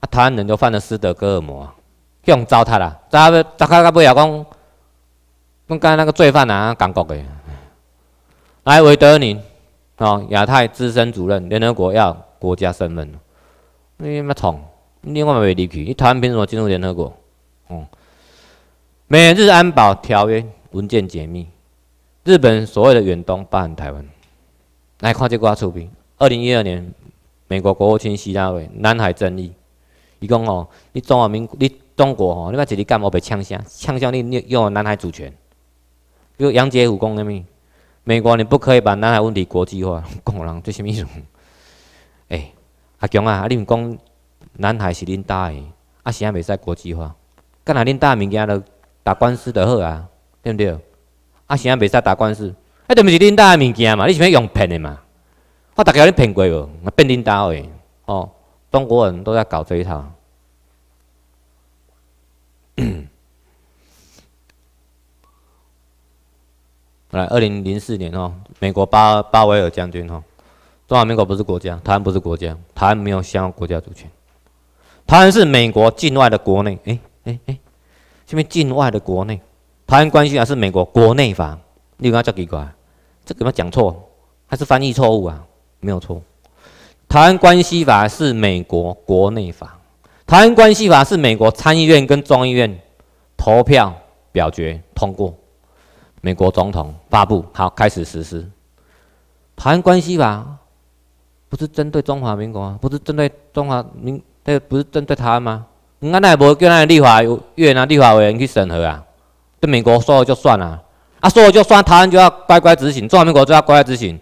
啊！台湾人就犯了斯德哥尔摩，这种糟蹋啦！再不再刚刚不要讲讲，刚才那个罪犯啊，刚国的，来韦德宁哦，亚太资深主任，联合国要国家身份，你没从，你外没离去，你台湾凭什么进入联合国？哦，美日安保条约文件解密，日本所谓的远东包含台湾，来看这个图片：二零一二年，美国国务卿希拉蕊南海争议。伊讲吼，你中华民，你中国吼，你话一日干唔会被呛声？呛声，你你用南海主权。比如杨洁虎讲哪咪，美国你不可以把南海问题国际化，讲产党做啥意思？哎，阿强啊，阿你唔讲南海是恁大诶，阿啥袂使国际化？干那恁的物件都打官司就好啊，对毋对？阿啥袂使打官司？阿就毋是恁大的物件嘛，你是咩用骗的嘛？我大家你骗过无？变恁大诶，哦。中国人都在搞这一套。来，二零零四年哦，美国巴巴维尔将军哦，中华民国不是国家，台湾不是国家，台湾没有享有国家主权。台湾是美国境外的国内，哎哎哎，什么境外的国内？台湾关系还是美国国内法，你给他叫奇怪，这给他讲错，还是翻译错误啊？没有错。台湾关系法是美国国内法，台湾关系法是美国参议院跟众议院投票表决通过，美国总统发布，好开始实施。台湾关系法不是针对中华民国，不是针对中华民，对，不是针对台湾吗？你那那也不叫那立法院越南立法委员去审核啊？对美国说了就算了，啊说了就算，台湾就要乖乖执行，中华民国就要乖乖执行。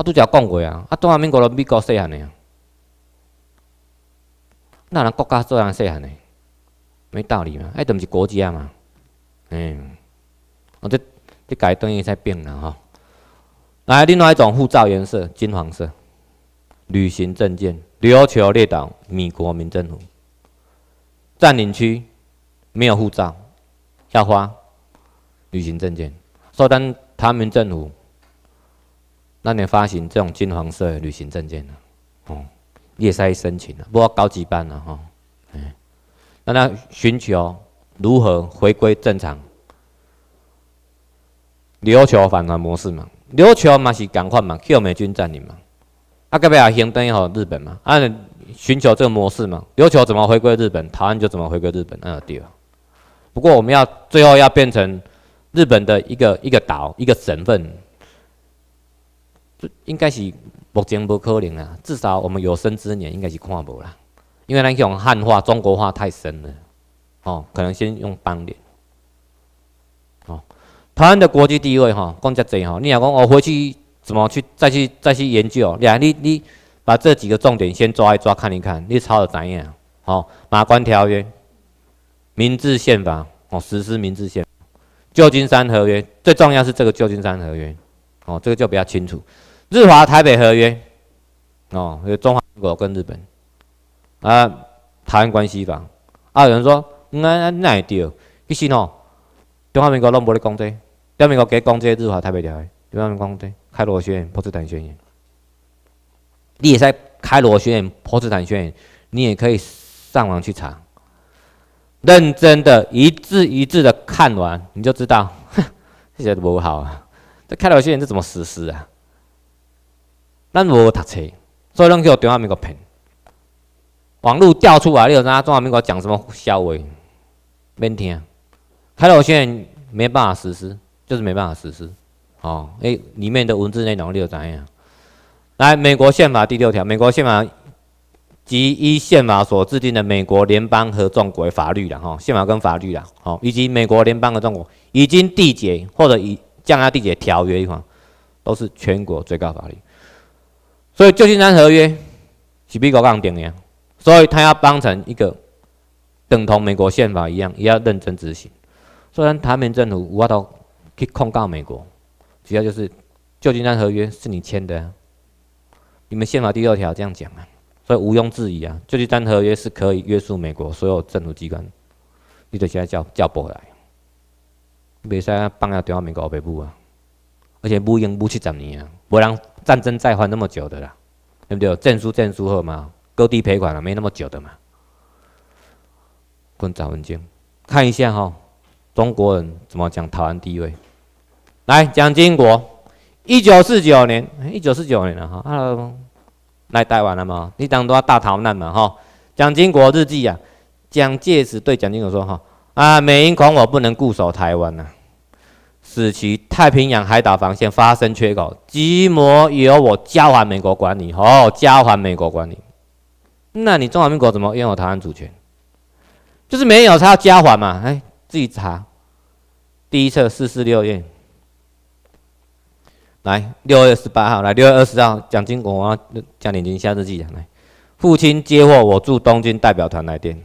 我拄则讲过啊，啊，中华民国拢美国细汉的啊，哪样国家做人样细汉的，没道理嘛，迄著毋是国家嘛，嗯，我这这改等于在变了吼。来另外一种护照颜色，金黄色，旅行证件，旅游区列岛，美国民政府，占领区没有护照，要花旅行证件，苏丹，台民政府。那年发行这种金黄色旅行证件的，哦，叶塞申请的，不过高级班了哈，嗯，让他寻求如何回归正常，琉球反还模式嘛，琉球嘛是同款嘛，去美军占领嘛，啊隔壁啊行登于好日本嘛，啊寻求这个模式嘛，琉球怎么回归日本，台湾就怎么回归日本，那有对，不过我们要最后要变成日本的一个一个岛一个省份。应该是目前无可能啦，至少我们有生之年应该是看无啦，因为咱用汉化、中国话太深了，哦，可能先用邦联。哦，台湾的国际地位哈，讲遮济哈。你若讲，我回去怎么去再去再去研究？俩，你你把这几个重点先抓一抓看一看，你抄得怎样？好，马关条约、明治宪法、哦，实施明治宪法、旧金山合约，最重要是这个旧金山合约，哦，这个就比较清楚。日华台北合约哦，有中华民国跟日本啊，台湾关系法啊，有人说，那那那也对哦。其实哦，中华民国拢无咧讲这。中华民国加讲这日华台北条约，中华民国讲对。开罗宣言、波茨坦宣言，你也在开罗宣言、波茨坦宣言，你也可以上网去查，认真的一字一字的看完，你就知道这些都不好啊。这开罗宣言是怎么实施啊？咱无读册，所以咱叫中华民国骗，网络调出来，你就知阿中华民国讲什么笑话，免听。开罗宪没办法实施，就是没办法实施。哦，哎，里面的文字内容你有知影。来，美国宪法第六条，美国宪法及依宪法所制定的美国联邦和众国的法律啦，哈，宪法跟法律啦，好，以及美国联邦和众国已经缔结或者已将它缔结条约一方，都是全国最高法律。所以旧金山合约是美国订的，所以它要当成一个等同美国宪法一样，也要认真执行。所以，台湾政府无法度去控告美国，主要就是旧金山合约是你签的，你们宪法第二条这样讲啊，所以毋庸置疑啊，旧金山合约是可以约束美国所有政府机关，你得现在叫叫回来，袂使放下台湾民国二百啊，而且五英五七十年啊，无人。战争再犯那么久的啦，对不对？证书证书后嘛，割地赔款了，没那么久的嘛。看张文件，看一下哈，中国人怎么讲台湾地位？来，蒋经国，一九四九年，一九四九年了哈，来台湾了嘛？你当都要大逃难嘛哈？蒋经国日记啊，蒋介石对蒋经国说哈，啊，美英恐我不能固守台湾呐。使其太平洋海岛防线发生缺口，即摩由我交还美国管理。哦，交还美国管理，那你中华民国怎么拥有台湾主权？就是没有，他要交还嘛？哎，自己查。第一册四四六页。来，六月十八号，来六月二十号，蒋经国啊，加点金下日记来。父亲接获我驻东京代表团来电，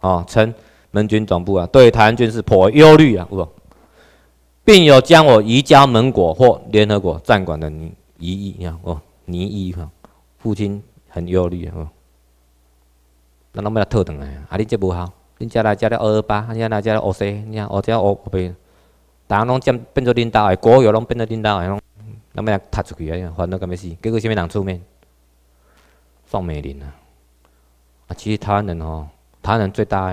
哦，称盟军总部啊，对台湾军事颇忧虑啊，吴总。并有将我移交盟国或联合国暂管的尼伊，你看哦，尼伊哈，父亲很忧虑啊。那侬没得特等来，啊！你这不好，你家来家了二二八，家来家了二四，你看二四二被，把侬变做领导来，国有把变做领导来，拢，那么样塌出去啊！烦到干咩事？结果什么人出面？宋美龄啊！啊，其实台湾人哦，台湾人最大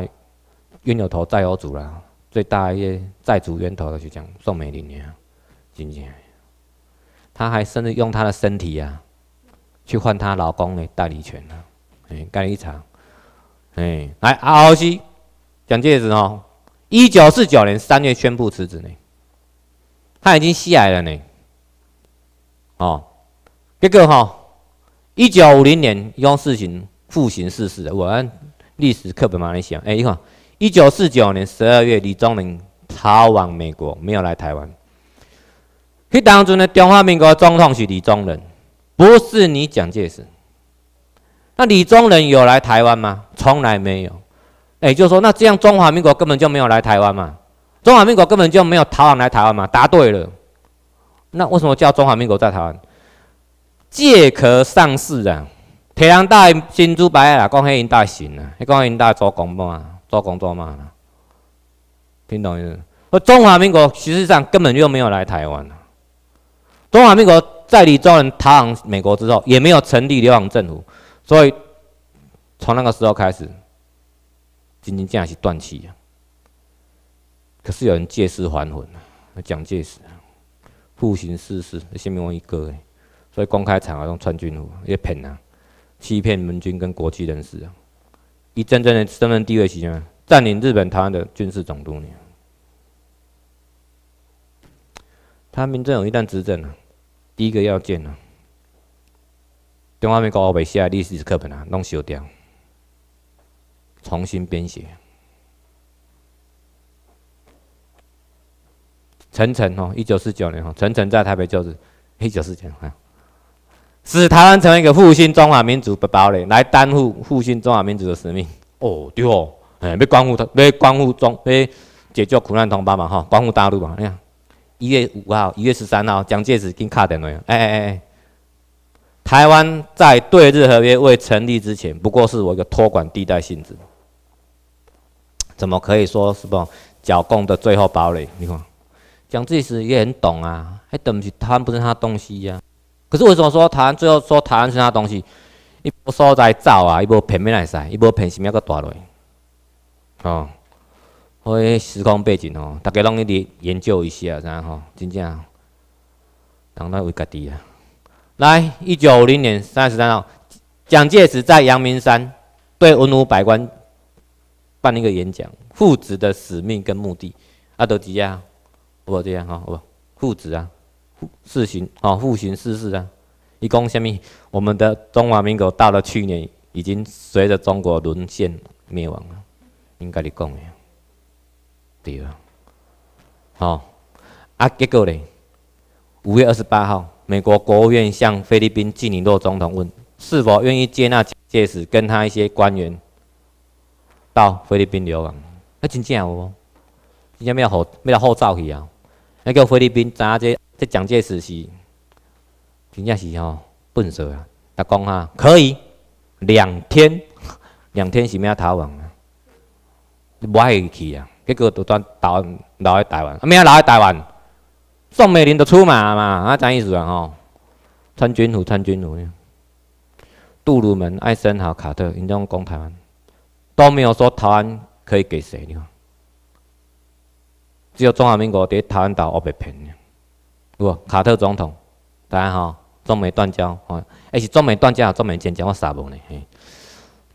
冤有头债有主啦。最大一个债主源头的去讲宋美龄呢，今年，她还甚至用她的身体呀，去换她老公的代理权呢，哎，干一场，哎，来，R.O.C. 蒋介石哦，一九四九年三月宣布辞职呢，他已经下来了呢，哦，结果哈，一九五零年因四情复刑逝世的，我按历史课本嘛来写，哎，你看。一九四九年十二月，李宗仁逃往美国，没有来台湾。迄当中呢，中华民国总统是李宗仁，不是你蒋介石。那李宗仁有来台湾吗？从来没有。那也就是说，那这样中华民国根本就没有来台湾嘛？中华民国根本就没有逃往来台湾嘛？答对了。那为什么叫中华民国在台湾？借壳上市啊！台湾大，新竹白啊，讲海银大行啊，讲海银大做公募啊！做工作嘛，听懂意思？所中华民国实际上根本就没有来台湾。中华民国在李宗仁逃亡美国之后，也没有成立流亡政府，所以从那个时候开始，仅仅这样是断气了。可是有人借尸还魂了，蒋介石复兴事业先灭亡一个，所以公开场合穿军服，也骗啊，欺骗盟军跟国际人士。一阵阵的身份地位起啊，占领日本台湾的军事总督呢。他民政府一旦执政了，第一个要件呢，中华民国的未写历史课本啊，弄修掉，重新编写。陈诚哦，一九四九年哦，陈诚在台北就是一九四九年。使台湾成为一个复兴中华民族的堡垒，来担负复兴中华民族的使命。哦，对哦，哎，要关乎它，要关乎中，要解决苦难同胞嘛，哈，关乎大陆嘛。你看，一月五号，一月十三号，蒋介石已经打电话，哎哎哎，台湾在对日合约未成立之前，不过是我一个托管地带性质，怎么可以说什么剿共的最后堡垒？你看，蒋介石也很懂啊，还等起，他不是他东西呀？可是为什么说台湾最后说台湾是他东西，一部所在造啊，一无平面来塞，一部平面啥个带来？哦，以时空背景哦，大家拢去研究一下，然后哦，真正当到为家己啊。来，一九五零年三月十三号，蒋介石在阳明山对文武百官办一个演讲，父子的使命跟目的。阿德吉啊，不这样哈，不父子啊。四巡啊，复巡四次啊，一共下面我们的中华民国到了去年已经随着中国沦陷灭亡了，应该你讲的对啊。好，啊结果呢？五月二十八号，美国国务院向菲律宾基尼诺总统问是否愿意接纳蒋介跟他一些官员到菲律宾留亡，啊，真正有，真正咩要来号造去啊？那叫菲律宾，咱这。这蒋介石是真正是吼笨手啊！他讲啊，可以两天，两天是咩啊？逃亡啊？无爱去啊！结果都转逃，逃去台湾。啊，咩啊？逃去台湾？宋美龄都出嘛嘛啊！张一水吼，穿军服，穿军服。杜鲁门、艾森豪、卡特，人家攻台湾都没有说台湾可以给谁？你看，只有中华民国在台湾岛被骗。不，卡特总统，大家好，中美断交，而且中美断交中美建交，我傻不呢？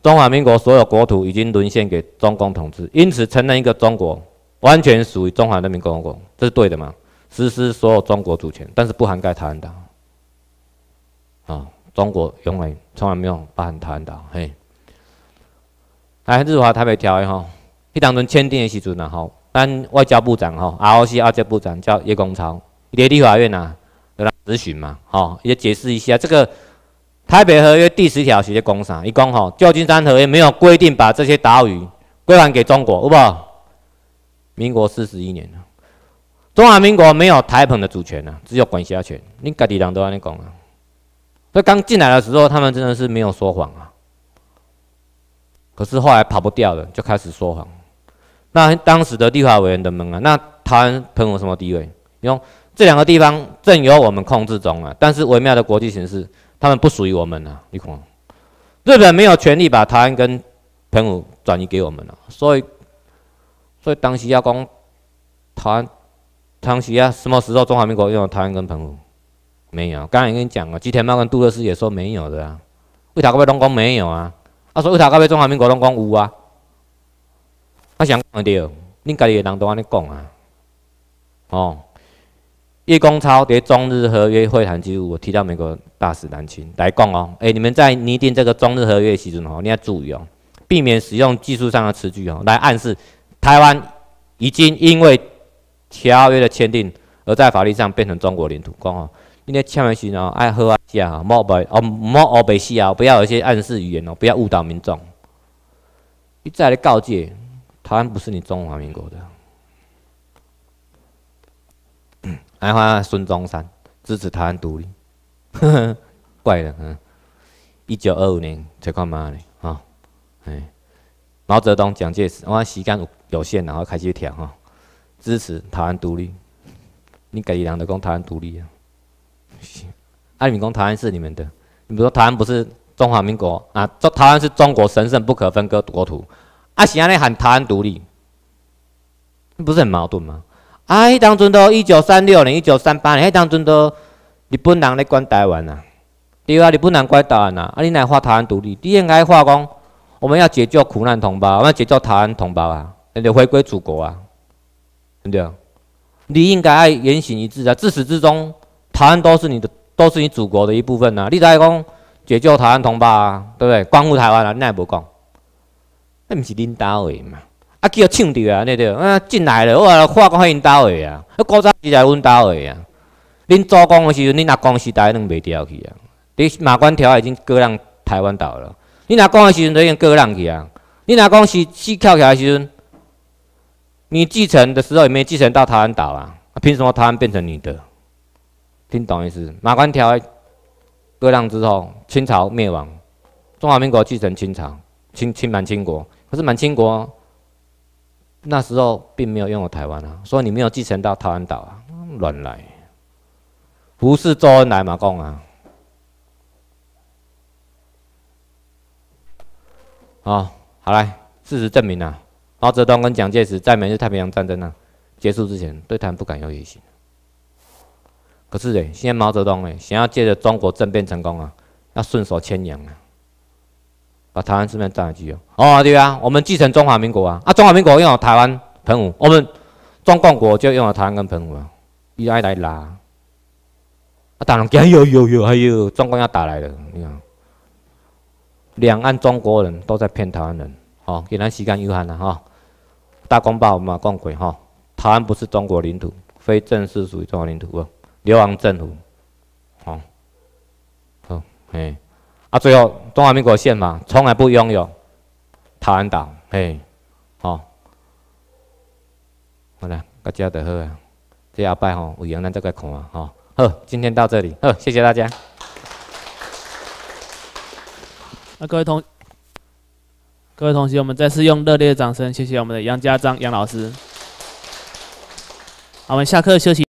中华民国所有国土已经沦陷给中共统治，因此承认一个中国，完全属于中华人民共和国，这是对的嘛？实施所有中国主权，但是不涵盖台湾岛。啊，中国永远从来没有包含台湾岛。嘿，来日华台北条约吼，去当中签订的时阵呢吼，咱外交部长吼，啊是啊个部长叫叶公超。联地法院就来咨询嘛，好，也解释一下这个《台北合约》第十条写些讲啥，一讲吼，旧金山合约没有规定把这些岛屿归还给中国，好不好？民国四十一年，中华民国没有台澎的主权呐，只有管辖权，你家己人都安尼讲啊。所以刚进来的时候，他们真的是没有说谎啊。可是后来跑不掉了，就开始说谎。那当时的立法委员的们啊，那台湾朋友什么地位？用。这两个地方正由我们控制中啊，但是微妙的国际形势，他们不属于我们啊。你看，日本没有权利把台湾跟澎湖转移给我们啊。所以，所以当时要讲台，湾，当时啊什么时候中华民国拥有台湾跟澎湖？没有，刚刚已经讲了。吉田茂跟杜勒斯也说没有的啊。为啥个们拢讲没有啊？他说为啥个们中华民国拢讲有啊？他想讲的你家家的人都安尼讲啊，哦。叶公超的中日合约会谈记录，我提到美国大使南青来讲哦，哎，你们在拟定这个中日合约的时，你要注意哦，避免使用技术上的词句哦，来暗示台湾已经因为条约的签订而在法律上变成中国领土。讲哦，你得签完时哦，爱喝爱下，莫北哦莫哦北西啊，不要有一些暗示语言哦，不要误导民众。一再的告诫，台湾不是你中华民国的。还看孙中山支持台湾独立，怪了，嗯，一九二五年才干嘛呢？哦，哎，毛泽东、蒋介石，我看时间有限，然后开始调哈，支持台湾独立。你给一两的讲台湾独立，啊？啊，你讲台湾是你们的。你比如说台湾不是中华民国啊，中台湾是中国神圣不可分割国土，啊，谁在喊台湾独立？不是很矛盾吗？啊，迄当阵都一九三六年、一九三八年，迄当阵都日本人咧管台湾呐，对啊，日本人管台湾呐，啊，你乃话台湾独立，你应该话讲，我们要解救苦难同胞，我们要解救台湾同胞啊，要回归祖国啊，对不对？你应该爱言行一致啊，自始至终，台湾都是你的，都是你祖国的一部分呐。你应该讲解救台湾同胞啊，对不对？光复台湾啊，奈不讲？那不是领导的嘛？啊！叫抢着啊！尼着啊！进来了，我话讲，因兜个啊，古早时代阮兜个啊。恁祖公的时阵，恁阿公时代拢袂调去啊。你马关条已经割让台湾岛了。恁阿公的时阵都已经割让去啊。恁阿公是是起来的时阵，你继承的时候有没继承到台湾岛啊？凭什么台湾变成你的？听懂意思？马关条割让之后，清朝灭亡，中华民国继承清朝，清清满清国，可是满清国。那时候并没有拥有台湾啊，所以你没有继承到台湾岛啊，乱来！不是周恩来嘛公啊，啊，好来，事实证明啊，毛泽东跟蒋介石在美日太平洋战争呢结束之前，对台湾不敢有野心。可是嘞，现在毛泽东嘞想要借着中国政变成功啊，要顺手牵羊啊。台湾是面占了去哦，对啊，我们继承中华民国啊，啊，中华民国用了台湾澎湖，我们中共国就用了台湾跟澎湖啊，一爱来拉，啊，打人哎有有有，还有中共要打来了，你看，两岸中国人都在骗台湾人，哦，给咱间干净了哈，大公报嘛，冠鬼哈，台湾不是中国领土，非正式属于中国领土，流亡政府，哦，哦，哎。啊，最后中华民国宪法从来不拥有台湾岛，嘿，好，好了，大家就好啊。这下摆吼，有缘咱再来看啊，好，今天到这里，好，谢谢大家。那各位同，各位同学，我们再次用热烈的掌声，谢谢我们的杨家章杨老师。好，我们下课休息。